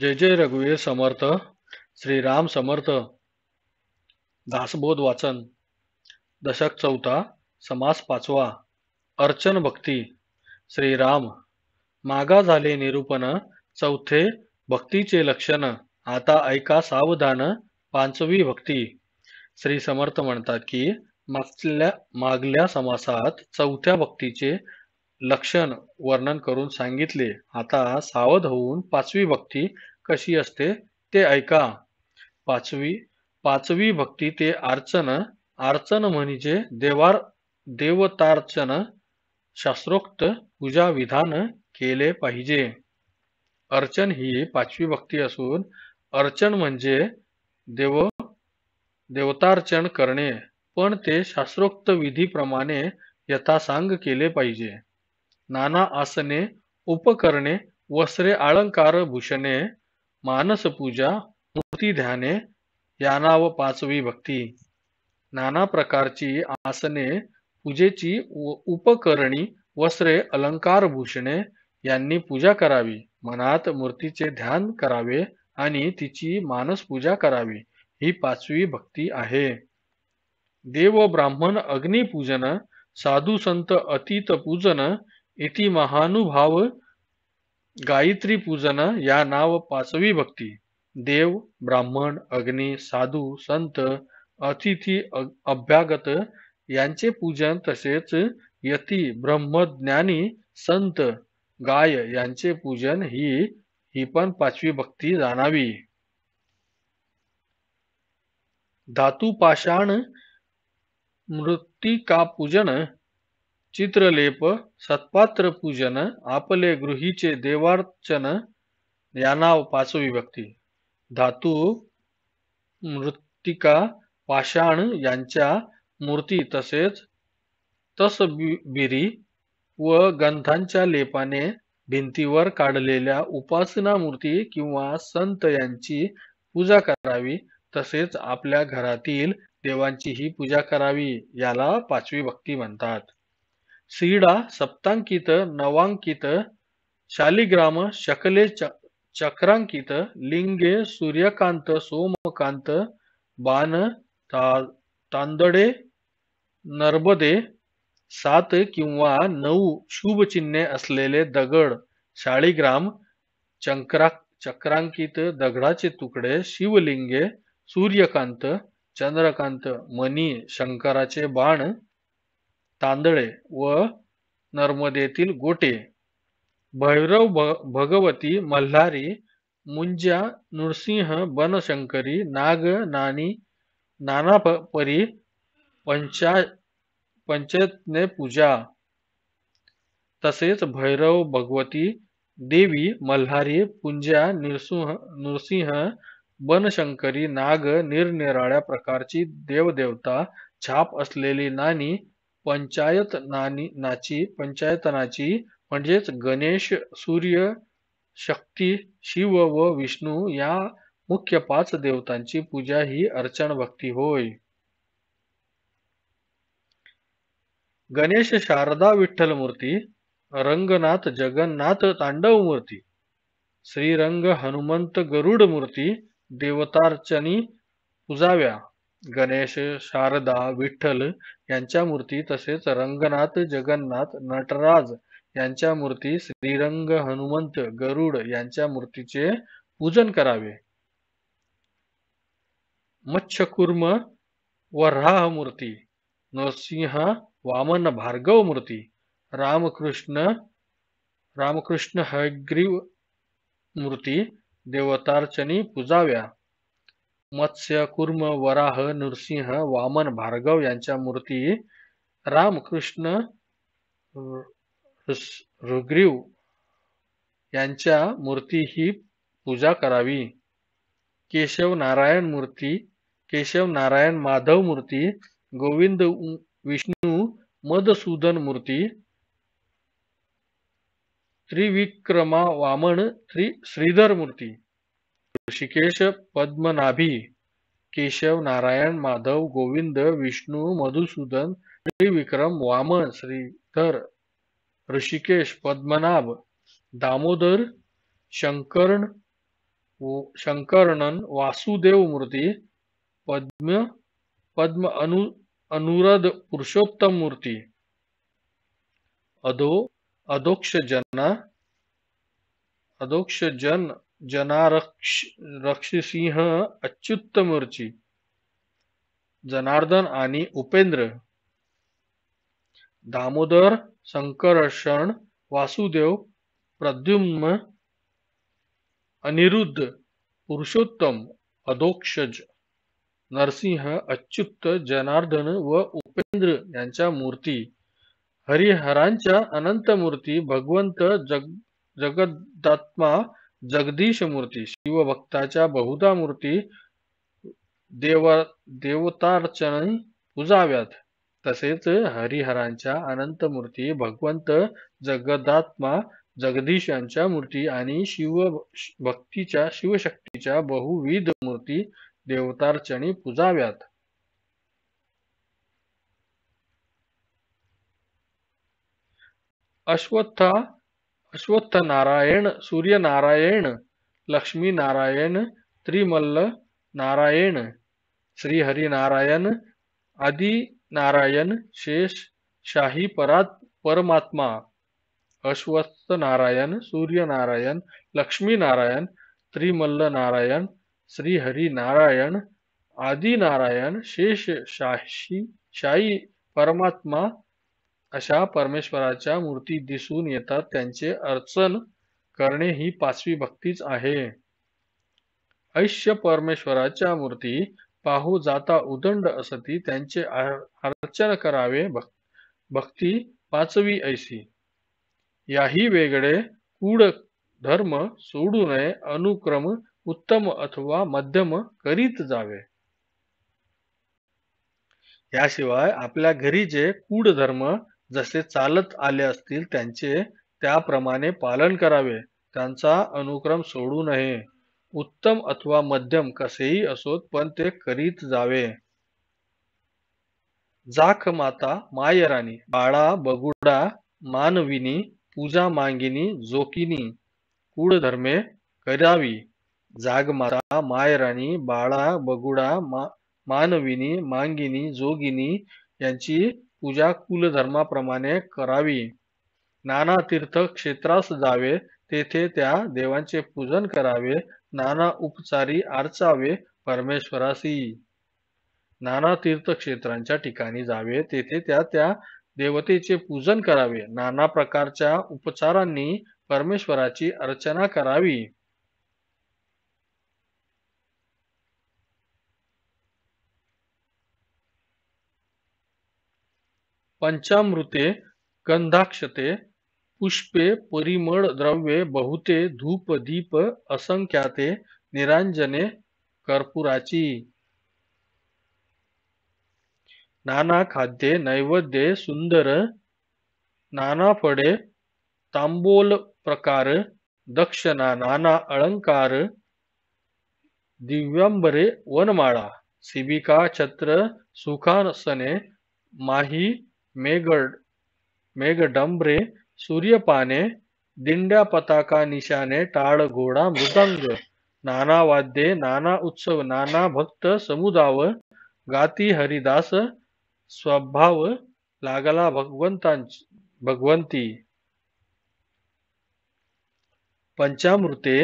जय जय रघुवीर समर्थ श्री राम समर्थ दासबोध वाचन दशक चौथा समास पाचवा अर्चन भक्ती श्री राम मागा झाले निरूपण चौथे भक्तीचे लक्षण आता ऐका सावधान पाचवी भक्ती श्री समर्थ म्हणतात की मागल्या मागल्या समासात चौथ्या भक्तीचे लक्षण वर्णन करून सांगितले आता सावध होऊन पाचवी भक्ती कशी असते ते ऐका पाचवी पाचवी भक्ती ते अर्चन अर्चन म्हणजे देवार देवतार्चन शास्त्रोक्त पूजा विधान केले पाहिजे अर्चन ही पाचवी भक्ती असून अर्चन म्हणजे देव देवतार्चन करणे पण ते शास्त्रोक्त विधीप्रमाणे यथासांग केले पाहिजे नाना आसने उपकरणे वस्त्रे अलंकार भूषणे मानस पूजा मूर्ती ध्याने याना व पाचवी भक्ती नाना प्रकारची आसने पूजेची उपकरणी वस्त्रे अलंकार भूषणे यांनी पूजा करावी मनात मूर्तीचे ध्यान करावे आणि तिची मानस पूजा करावी ही पाचवी भक्ती आहे देव ब्राह्मण अग्निपूजन साधू संत अतीत पूजन इति महानुभाव गायत्री पूजन या नाव पाचवी भक्ती देव ब्राह्मण अग्नि साधू संत अतिथी अभ्यागत यांचे पूजन तसेच यती ब्रह्मज्ञानी संत गाय यांचे पूजन ही ही पण पाचवी भक्ती जाणावी धातुपाषाण मृत्तिका पूजन चित्रलेप सत्पात्र पूजन आपले गृहीचे देवार्चन या नाव पाच विभक्ती धातू मृत्तिका पाषाण यांच्या मूर्ती तसेच तसबिरी व गंधांच्या लेपाने भिंतीवर काढलेल्या उपासना मूर्ती किंवा संत यांची पूजा करावी तसेच आपल्या घरातील देवांचीही पूजा करावी याला पाचवी भक्ती म्हणतात सीडा सप्तांकित नवांकित शालिग्राम शकले चक्रांकित लिंगे सूर्यकांत सोमकांत बाण तांदडे नर्बदे सात किंवा नऊ शुभ चिन्हे असलेले दगड शाळीग्राम चक्रा चक्रांकित दगडाचे तुकडे शिवलिंगे सूर्यकांत चंद्रकांत मनी शंकराचे बाण तांदळे व नर्मदेतील गोटे भैरव भगवती मल्हारी मुंजा नृसिंह बनशंकरी नाग नानी नाना परी पंचा पंचतने पूजा तसेच भैरव भगवती देवी मल्हारी पुंजा नृसिंह नृसिंह बनशंकरी नाग निरनिराळ्या प्रकारची देवदेवता छाप असलेली नाणी पंचायत नाची पंचायतनाची म्हणजेच गणेश सूर्य शक्ती शिव व विष्णू या मुख्य पाच देवतांची पूजा ही अर्चन भक्ती होय गणेश शारदा विठ्ठल मूर्ती रंगनाथ जगन्नाथ तांडव मूर्ती श्रीरंग हनुमंत गरुड मूर्ती देवतार्चनी पुजाव्या गणेश शारदा विठ्ठल यांच्या मूर्ती तसेच रंगनाथ जगन्नाथ नटराज यांच्या मूर्ती श्रीरंग हनुमंत गरुड यांच्या मूर्तीचे पूजन करावे मच्छकुर्म व राह मूर्ती नरसिंह वामन भार्गव मूर्ती रामकृष्ण रामकृष्ण हयग्रीव मूर्ती देवतार्चनी पुजाव्या मत्स्य कुर्म वराह नृसिंह वामन भार्गव यांच्या मूर्ती रामकृष्ण रुग्रीव यांच्या मूर्ती ही पूजा करावी केशव नारायण मूर्ती केशव नारायण माधव मूर्ती गोविंद विष्णू मधसूदन मूर्ती त्रिविक्रमा वामन श्री श्रीधर मूर्ती ऋषिकेश पद्मनाभी केशव नारायण माधव गोविंद विष्णू मधुसूदन विक्रम वामन श्रीधर ऋषिकेश पद्मनाभ दामोदर शंकरण शंकरणन वासुदेव मूर्ती पद्म पद्म अनु अनुरध पुरुषोत्तम मूर्ती अधो अधोक्षजना अधोक्षजन जनारक्ष रक्षसिंह मूर्ची जनार्दन आणि उपेंद्र दामोदर शंकरषण वासुदेव प्रद्युम्न अनिरुद्ध पुरुषोत्तम अधोक्षज नरसिंह अच्युत जनार्दन व उपेंद्र यांच्या मूर्ती हरिहरांच्या अनंत मूर्ती भगवंत जग जगदात्मा जगदीश मूर्ती शिवभक्ताच्या बहुधा मूर्ती देव देवतार्चन पुजाव्यात तसेच हरिहरांच्या अनंत मूर्ती भगवंत जगदात्मा जगदीश यांच्या मूर्ती आणि शिव भक्तीच्या शिवशक्तीच्या बहुविध मूर्ती देवतार्चनी पुजाव्यात अश्वत्था अश्वत्थ नारायण सूर्यनारायण नारायण त्रिमल्ल नारायण श्री हरि नारायण शेष शाही परात परमात्मा अश्वत्थ नारायण लक्ष्मी नारायण त्रिमल्ल नारायण नारायण आदि नारायण शेष शाही शाही परमात्मा अशा परमेश्वराच्या मूर्ती दिसून येतात त्यांचे अर्चन करणे ही पाचवी भक्तीच आहे ऐश्य परमेश्वराच्या मूर्ती पाहू जाता उदंड असती त्यांचे अर्चन करावे भक्ती पाचवी ऐशी याही वेगळे कूड धर्म सोडू नये अनुक्रम उत्तम अथवा मध्यम करीत जावे याशिवाय आपल्या घरी जे कूड धर्म जसे चालत आले असतील त्यांचे त्याप्रमाणे पालन करावे त्यांचा अनुक्रम सोडू नये उत्तम अथवा मध्यम कसेही असोत पण ते करीत जावे जाख माता मायराणी बाळा बगुडा मानविनी पूजा मांगिनी जोकिनी कूडधर्मे करावी जागमाता मायराणी बाळा बगुडा मा, मानविनी मांगिनी जोगिनी यांची पूजा कुलधर्माप्रमाणे करावी नाना तीर्थ क्षेत्रास जावे तेथे त्या देवांचे पूजन करावे नाना उपचारी अर्चावे परमेश्वरासी नाना तीर्थक्षेत्रांच्या ठिकाणी जावे तेथे त्या त्या देवतेचे पूजन करावे नाना प्रकारच्या उपचारांनी परमेश्वराची अर्चना करावी पंचामृते गंधाक्षते पुष्पे परिमळ द्रव्ये बहुते धूप दीप असंख्याते निरांजने कर्पुराची नाना खाद्ये नैवेद्ये सुंदर नाना फळे तांबोल प्रकार दक्षिणा नाना अलंकार दिव्यांबरे वनमाळा सिबिका छत्र सुखासने माही मेघड मेघडंबरे सूर्यपाने दिंड्या पताका निशाने टाळ घोडा मृदंग नाना वाद्ये नाना उत्सव नाना भक्त समुदाव गाती हरिदास स्वभाव लागला भगवंतांची भगवंती पंचामृते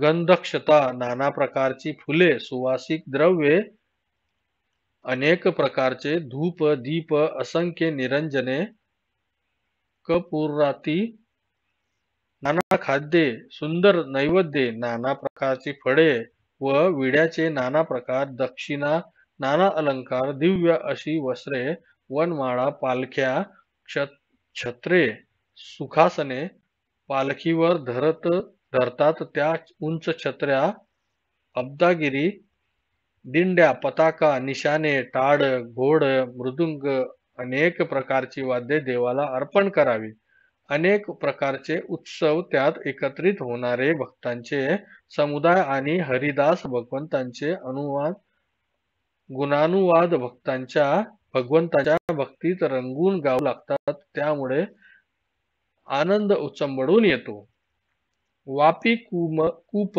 गंधक्षता नाना प्रकारची फुले सुवासिक द्रव्ये अनेक प्रकारचे धूप दीप असंख्य निरंजने कपुराती नाना खाद्य सुंदर नैवेद्ये नाना प्रकारची फळे व विड्याचे नाना प्रकार दक्षिणा नाना अलंकार दिव्य अशी वस्त्रे वनमाळा पालख्या छत्रे सुखासने पालखीवर धरत धरतात त्या उंच छत्र्या अब्दागिरी दिंड्या पताका निशाने टाळ घोड मृदुंग अनेक प्रकारची वाद्ये देवाला अर्पण करावी अनेक प्रकारचे उत्सव त्यात एकत्रित होणारे भक्तांचे समुदाय आणि हरिदास भगवंतांचे अनुवाद गुणानुवाद भक्तांच्या भगवंताच्या भक्तीत रंगून गाऊ लागतात त्यामुळे आनंद उचंबडून येतो वापी कुम कूप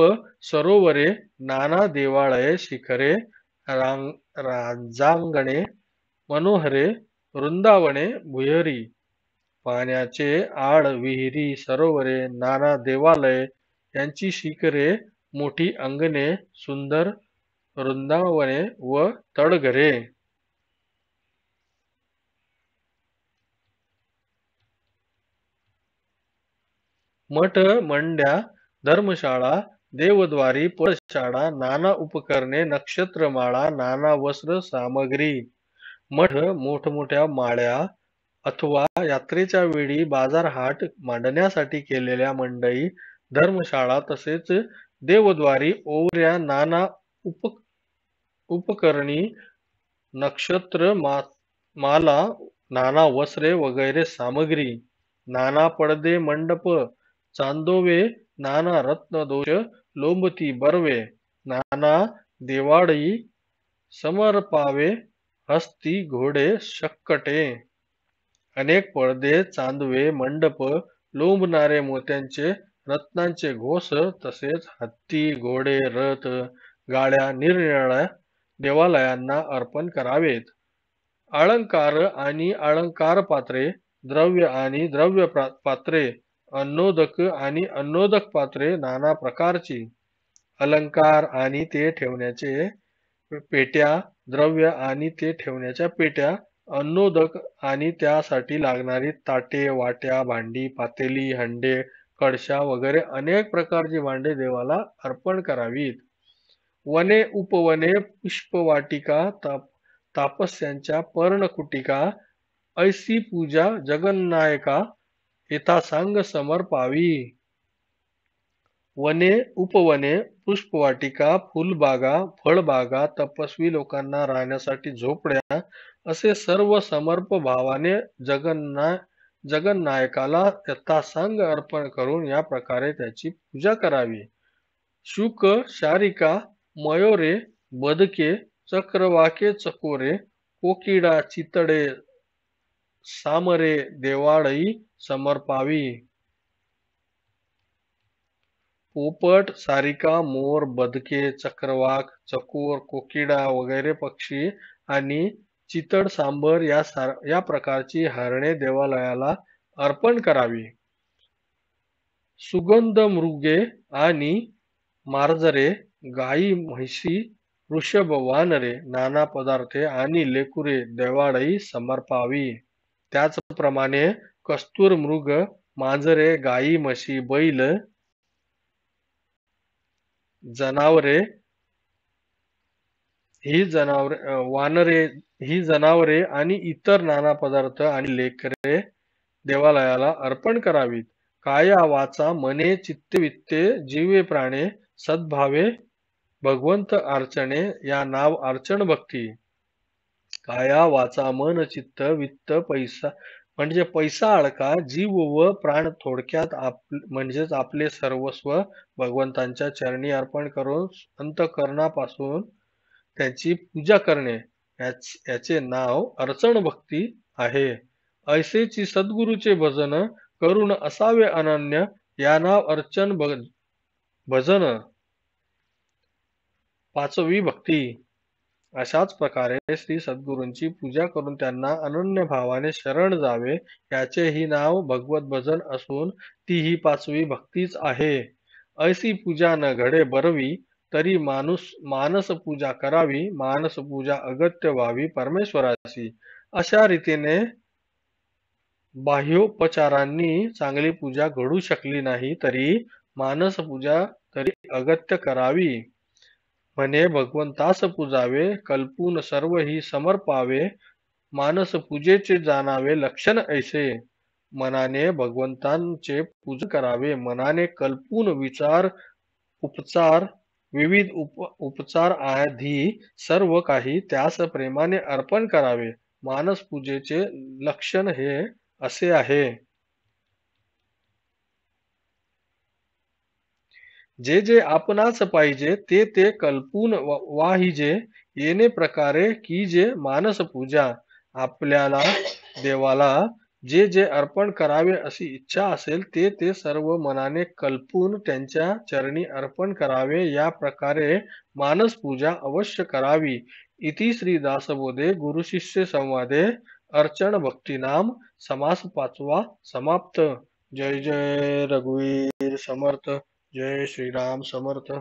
सरोवरे नाना देवाळये शिखरे रांग रांजांगणे मनोहरे वृंदावने भुयरी पाण्याचे आड विहिरी सरोवरे नाना देवालय यांची शिखरे मोठी अंगणे सुंदर वृंदावणे व तडघरे मठ मंड्या धर्मशाळा देवद्वारी पळशाळा नाना उपकरणे माळा नाना वस्त्र सामग्री मठ मोठमोठ्या माळ्या अथवा यात्रेच्या वेळी बाजार हाट मांडण्यासाठी केलेल्या मंडई धर्मशाळा तसेच देवद्वारी ओवऱ्या नाना उप उपकरणी नक्षत्र मा, माला नाना वस्त्रे वगैरे सामग्री नाना पडदे मंडप चांदोवे नाना रत्न दोष लोंबती बर्वे नाना देवाडई समर्पावे हस्ती घोडे शक्कटे अनेक पडदे चांदवे मंडप लोंबणारे मोत्यांचे रत्नांचे घोस तसेच हत्ती घोडे रथ गाड्या निरनिराळ्या देवालयांना अर्पण करावेत अलंकार आणि अलंकार पात्रे द्रव्य आणि द्रव्य पात्रे अन्नोदक आणि अन्नोदक पात्रे नाना प्रकारची अलंकार आणि ते ठेवण्याचे पेट्या द्रव्य आणि ते ठेवण्याच्या पेट्या अन्नोदक आणि त्यासाठी लागणारी ताटे वाट्या भांडी पातेली हंडे कडशा वगैरे अनेक प्रकारची भांडे देवाला अर्पण करावीत वने उपवने पुष्पवाटिका ताप तापस्यांच्या पर्णकुटिका ऐसी पूजा जगन्नायका यथा सांग समर्पावी वने उपवने पुष्पवाटिका फुलबागा फळबागा तपस्वी लोकांना राहण्यासाठी झोपड्या असे सर्व समर्प भावाने जगन्ना जगन्नायकाला सांग अर्पण करून या प्रकारे त्याची पूजा करावी शुक शारिका मयोरे बदके चक्रवाके चकोरे कोकिडा चितडे सामरे देवाळई समर्पावी पोपट सारिका मोर बदके चक्रवाक चकोर कोकिडा वगैरे पक्षी आणि चितड सांबर या सार या प्रकारची हरणे देवालयाला अर्पण करावी सुगंध मृगे आणि मार्जरे गाई म्हैशी वृषभ वानरे नाना पदार्थे आणि लेकुरे देवाळई समर्पावी त्याचप्रमाणे कस्तूर मृग मांजरे गाई म्हशी बैल जनावरे ही जनावरे वानरे ही जनावरे आणि इतर नाना पदार्थ आणि लेकरे देवालयाला अर्पण करावीत काया वाचा मने चित्तवित्ते जीवे प्राणे सद्भावे भगवंत अर्चने या नाव अर्चन भक्ती काया वाचा मन चित्त वित्त पैसा म्हणजे पैसा अडका जीव व प्राण थोडक्यात आप म्हणजेच आपले सर्वस्व भगवंतांच्या चरणी अर्पण करून अंतकरणापासून त्याची पूजा करणे याचे नाव अर्चण भक्ती आहे ऐसेची सद्गुरूचे भजन करून असावे अनन्य या नाव अर्चन भजन पाचवी भक्ती अशाच प्रकारे श्री सद्गुरूंची पूजा करून त्यांना अनन्य भावाने शरण जावे याचेही नाव भगवत भजन असून ती ही पाचवी भक्तीच आहे ऐशी पूजा न घडे बरवी तरी माणूस मानस पूजा करावी मानस पूजा अगत्य व्हावी परमेश्वराची अशा रीतीने बाह्योपचारांनी चांगली पूजा घडू शकली नाही तरी मानस पूजा तरी अगत्य करावी म्हणे भगवंतास पूजावे कल्पून सर्व ही समर्पावे मानस पूजेचे जाणावे लक्षण ऐसे मनाने भगवंतांचे पूज करावे मनाने कल्पून विचार उपचार विविध उप उपचार आधी सर्व काही त्यास प्रेमाने अर्पण करावे मानस पूजेचे लक्षण हे असे आहे जे जे आपणास पाहिजे ते ते कल्पून वाहिजे येणे प्रकारे की जे मानस पूजा आपल्याला देवाला जे जे अर्पण करावे अशी इच्छा असेल ते ते सर्व मनाने कल्पून त्यांच्या चरणी अर्पण करावे या प्रकारे मानस पूजा अवश्य करावी इति श्री दासबोधे शिष्य संवादे अर्चण भक्तिनाम समास पाचवा समाप्त जय जय रघुवीर समर्थ जय श्रीराम समर्थ